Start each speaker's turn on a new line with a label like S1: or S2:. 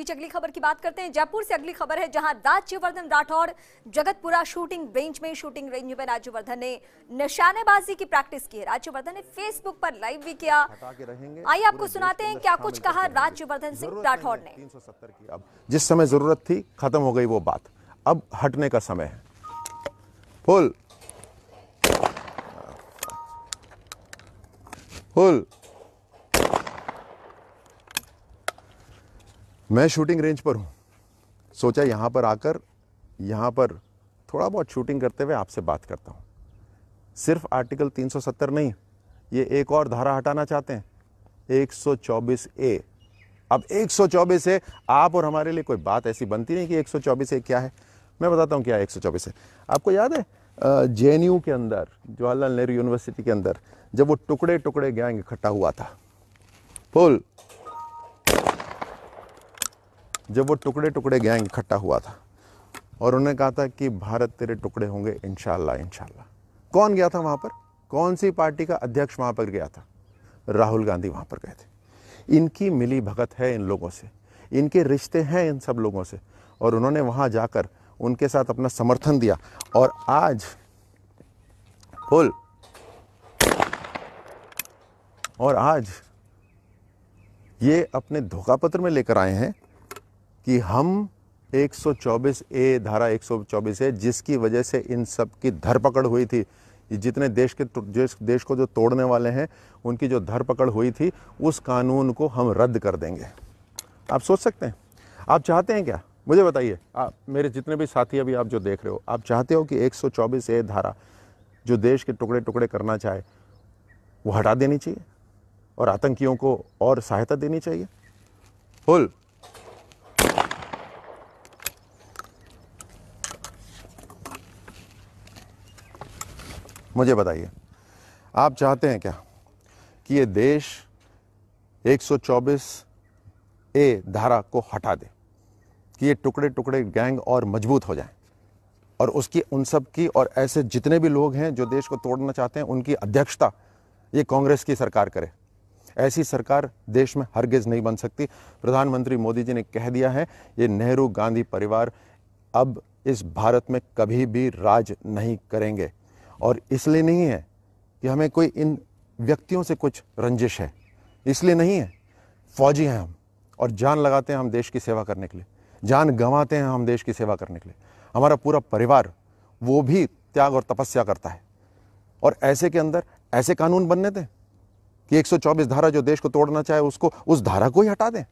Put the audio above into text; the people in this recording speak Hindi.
S1: अगली खबर की बात करते हैं जयपुर से अगली खबर है जहां राज्यवर्धन राठौड़ जगतपुरा शूटिंग रेंज में शूटिंग रेंज में राज्यवर्धन ने निशानेबाजी की प्रैक्टिस की है राज्यवर्धन ने फेसबुक पर लाइव भी किया आइए आपको सुनाते हैं क्या कुछ कहा राज्यवर्धन सिंह राठौड़ ने तीन की अब जिस समय जरूरत थी खत्म हो गई वो बात अब हटने का समय है फुल फुल मैं शूटिंग रेंज पर हूँ सोचा यहाँ पर आकर यहाँ पर थोड़ा बहुत शूटिंग करते हुए आपसे बात करता हूँ सिर्फ आर्टिकल 370 नहीं ये एक और धारा हटाना चाहते हैं 124 ए अब 124 ए आप और हमारे लिए कोई बात ऐसी बनती नहीं कि 124 ए क्या है मैं बताता हूँ क्या है 124 ए आपको याद है जे के अंदर जवाहरलाल नेहरू यूनिवर्सिटी के अंदर जब वो टुकड़े टुकड़े गैंग इकट्ठा हुआ था फुल जब वो टुकड़े टुकड़े गैंग इकट्ठा हुआ था और उन्होंने कहा था कि भारत तेरे टुकड़े होंगे इन शाह कौन गया था वहाँ पर कौन सी पार्टी का अध्यक्ष वहाँ पर गया था राहुल गांधी वहाँ पर गए थे इनकी मिली भगत है इन लोगों से इनके रिश्ते हैं इन सब लोगों से और उन्होंने वहाँ जाकर उनके साथ अपना समर्थन दिया और आज फुल और आज ये अपने धोखा पत्र में लेकर आए हैं कि हम 124 ए धारा 124 ए जिसकी वजह से इन सब की धरपकड़ हुई थी जितने देश के तो, जिस देश को जो तोड़ने वाले हैं उनकी जो धरपकड़ हुई थी उस कानून को हम रद्द कर देंगे आप सोच सकते हैं आप चाहते हैं क्या मुझे बताइए आप मेरे जितने भी साथी अभी आप जो देख रहे हो आप चाहते हो कि 124 ए धारा जो देश के टुकड़े टुकड़े करना चाहे वो हटा देनी चाहिए और आतंकियों को और सहायता देनी चाहिए फुल मुझे बताइए आप चाहते हैं क्या कि ये देश 124 ए धारा को हटा दे कि ये टुकड़े टुकड़े गैंग और मजबूत हो जाए और उसकी उन सब की और ऐसे जितने भी लोग हैं जो देश को तोड़ना चाहते हैं उनकी अध्यक्षता ये कांग्रेस की सरकार करे ऐसी सरकार देश में हरगिज़ नहीं बन सकती प्रधानमंत्री मोदी जी ने कह दिया है ये नेहरू गांधी परिवार अब इस भारत में कभी भी राज नहीं करेंगे और इसलिए नहीं है कि हमें कोई इन व्यक्तियों से कुछ रंजिश है इसलिए नहीं है फौजी हैं हम और जान लगाते हैं हम देश की सेवा करने के लिए जान गंवाते हैं हम देश की सेवा करने के लिए हमारा पूरा परिवार वो भी त्याग और तपस्या करता है और ऐसे के अंदर ऐसे कानून बनने दें कि 124 धारा जो देश को तोड़ना चाहे उसको उस धारा को ही हटा दें